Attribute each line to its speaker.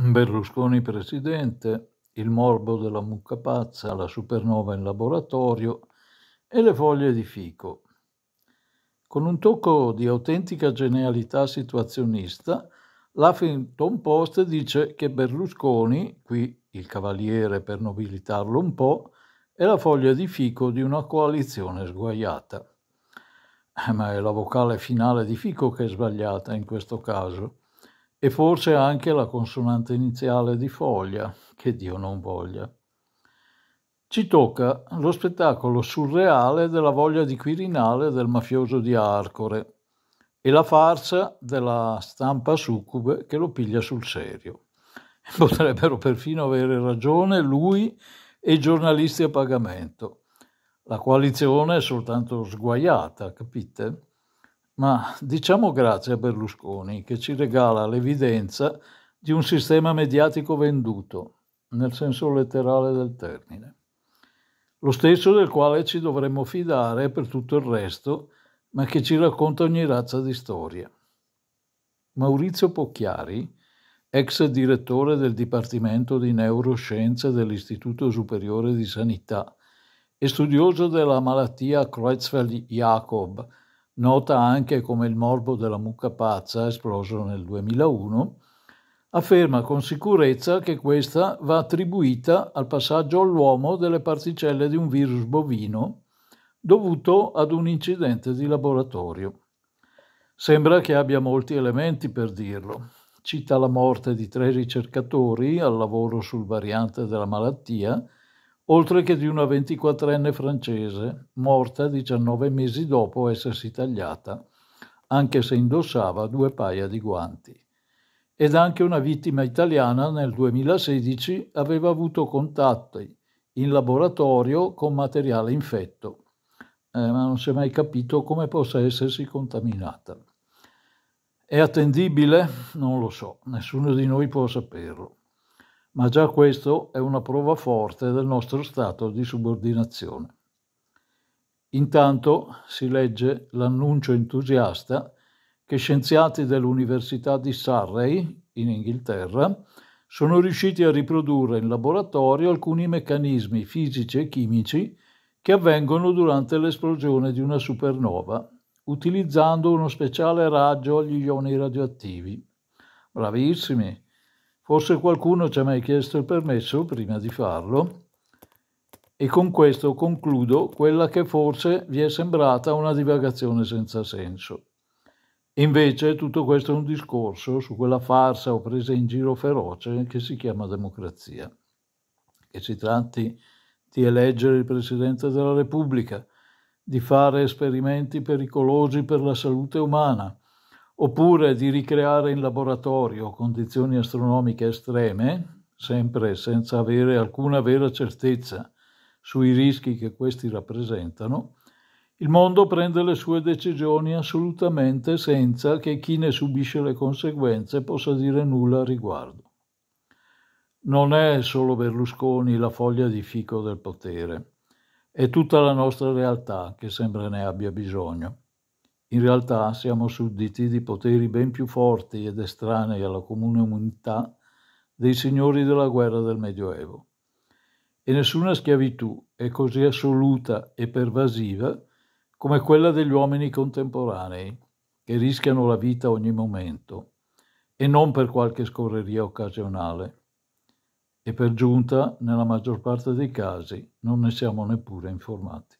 Speaker 1: Berlusconi presidente, il morbo della mucca pazza, la supernova in laboratorio e le foglie di fico. Con un tocco di autentica genialità situazionista, l'Huffington Post dice che Berlusconi, qui il cavaliere per nobilitarlo un po', è la foglia di fico di una coalizione sguaiata. Eh, ma è la vocale finale di fico che è sbagliata in questo caso e forse anche la consonante iniziale di foglia, che Dio non voglia. Ci tocca lo spettacolo surreale della voglia di Quirinale del mafioso di Arcore e la farsa della stampa succube che lo piglia sul serio. Potrebbero perfino avere ragione lui e i giornalisti a pagamento. La coalizione è soltanto sguaiata, capite? ma diciamo grazie a Berlusconi che ci regala l'evidenza di un sistema mediatico venduto, nel senso letterale del termine. Lo stesso del quale ci dovremmo fidare per tutto il resto, ma che ci racconta ogni razza di storia. Maurizio Pocchiari, ex direttore del Dipartimento di Neuroscienze dell'Istituto Superiore di Sanità e studioso della malattia Creutzfeldt-Jacob, nota anche come il morbo della mucca pazza esploso nel 2001, afferma con sicurezza che questa va attribuita al passaggio all'uomo delle particelle di un virus bovino dovuto ad un incidente di laboratorio. Sembra che abbia molti elementi per dirlo. Cita la morte di tre ricercatori al lavoro sul variante della malattia oltre che di una 24enne francese morta 19 mesi dopo essersi tagliata, anche se indossava due paia di guanti. Ed anche una vittima italiana nel 2016 aveva avuto contatti in laboratorio con materiale infetto, eh, ma non si è mai capito come possa essersi contaminata. È attendibile? Non lo so, nessuno di noi può saperlo ma già questo è una prova forte del nostro stato di subordinazione. Intanto si legge l'annuncio entusiasta che scienziati dell'Università di Surrey, in Inghilterra, sono riusciti a riprodurre in laboratorio alcuni meccanismi fisici e chimici che avvengono durante l'esplosione di una supernova, utilizzando uno speciale raggio agli ioni radioattivi. Bravissimi! Forse qualcuno ci ha mai chiesto il permesso prima di farlo. E con questo concludo quella che forse vi è sembrata una divagazione senza senso. Invece tutto questo è un discorso su quella farsa o presa in giro feroce che si chiama democrazia. Che si tratti di eleggere il Presidente della Repubblica, di fare esperimenti pericolosi per la salute umana, oppure di ricreare in laboratorio condizioni astronomiche estreme, sempre senza avere alcuna vera certezza sui rischi che questi rappresentano, il mondo prende le sue decisioni assolutamente senza che chi ne subisce le conseguenze possa dire nulla al riguardo. Non è solo Berlusconi la foglia di fico del potere, è tutta la nostra realtà che sembra ne abbia bisogno. In realtà siamo sudditi di poteri ben più forti ed estranei alla comune umanità dei signori della guerra del Medioevo. E nessuna schiavitù è così assoluta e pervasiva come quella degli uomini contemporanei, che rischiano la vita ogni momento, e non per qualche scorreria occasionale. E per giunta, nella maggior parte dei casi, non ne siamo neppure informati.